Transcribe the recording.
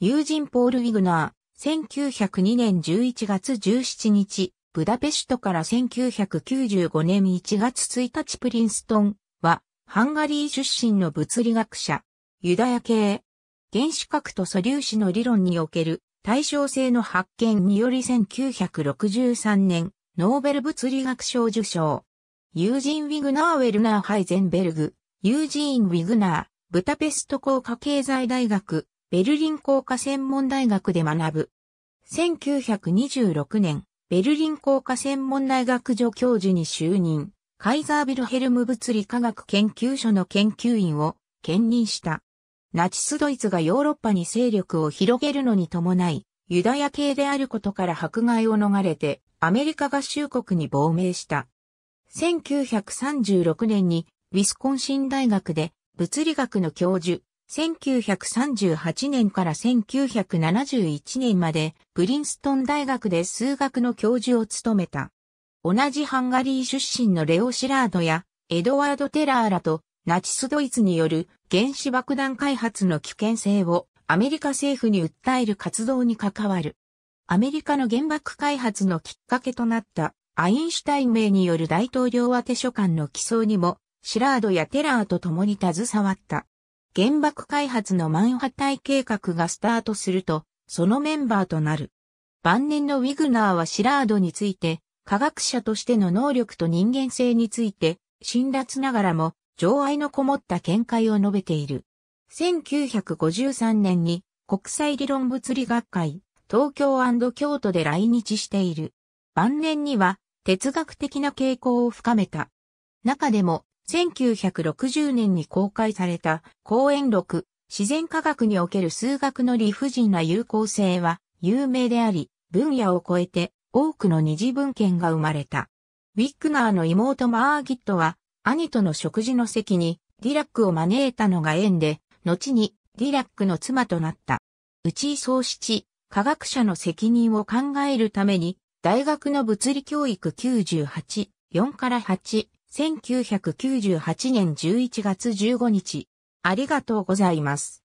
友人ポール・ウィグナー、1902年11月17日、ブダペストから1995年1月1日プリンストンは、ハンガリー出身の物理学者、ユダヤ系、原子核と素粒子の理論における対称性の発見により1963年、ノーベル物理学賞受賞。ユージン・ウィグナー・ウェルナー・ハイゼンベルグ、ユージーン・ウィグナー、ブタペスト工科経済大学、ベルリン工科専門大学で学ぶ。1926年、ベルリン工科専門大学助教授に就任、カイザービルヘルム物理科学研究所の研究員を兼任した。ナチスドイツがヨーロッパに勢力を広げるのに伴い、ユダヤ系であることから迫害を逃れて、アメリカ合衆国に亡命した。1936年にウィスコンシン大学で物理学の教授、1938年から1971年までプリンストン大学で数学の教授を務めた。同じハンガリー出身のレオ・シラードやエドワード・テラーらとナチスドイツによる原子爆弾開発の危険性をアメリカ政府に訴える活動に関わる。アメリカの原爆開発のきっかけとなったアインシュタイン名による大統領宛書簡の起草にもシラードやテラーと共に携わった。原爆開発の万波体計画がスタートすると、そのメンバーとなる。晩年のウィグナーはシラードについて、科学者としての能力と人間性について、辛辣ながらも、情愛のこもった見解を述べている。1953年に国際理論物理学会、東京京都で来日している。晩年には哲学的な傾向を深めた。中でも1960年に公開された講演録、自然科学における数学の理不尽な有効性は有名であり、分野を超えて多くの二次文献が生まれた。ウィックナーの妹マーギットは、兄との食事の席にディラックを招いたのが縁で、後にディラックの妻となった。内井宗七、科学者の責任を考えるために、大学の物理教育98、4から8、1998年11月15日。ありがとうございます。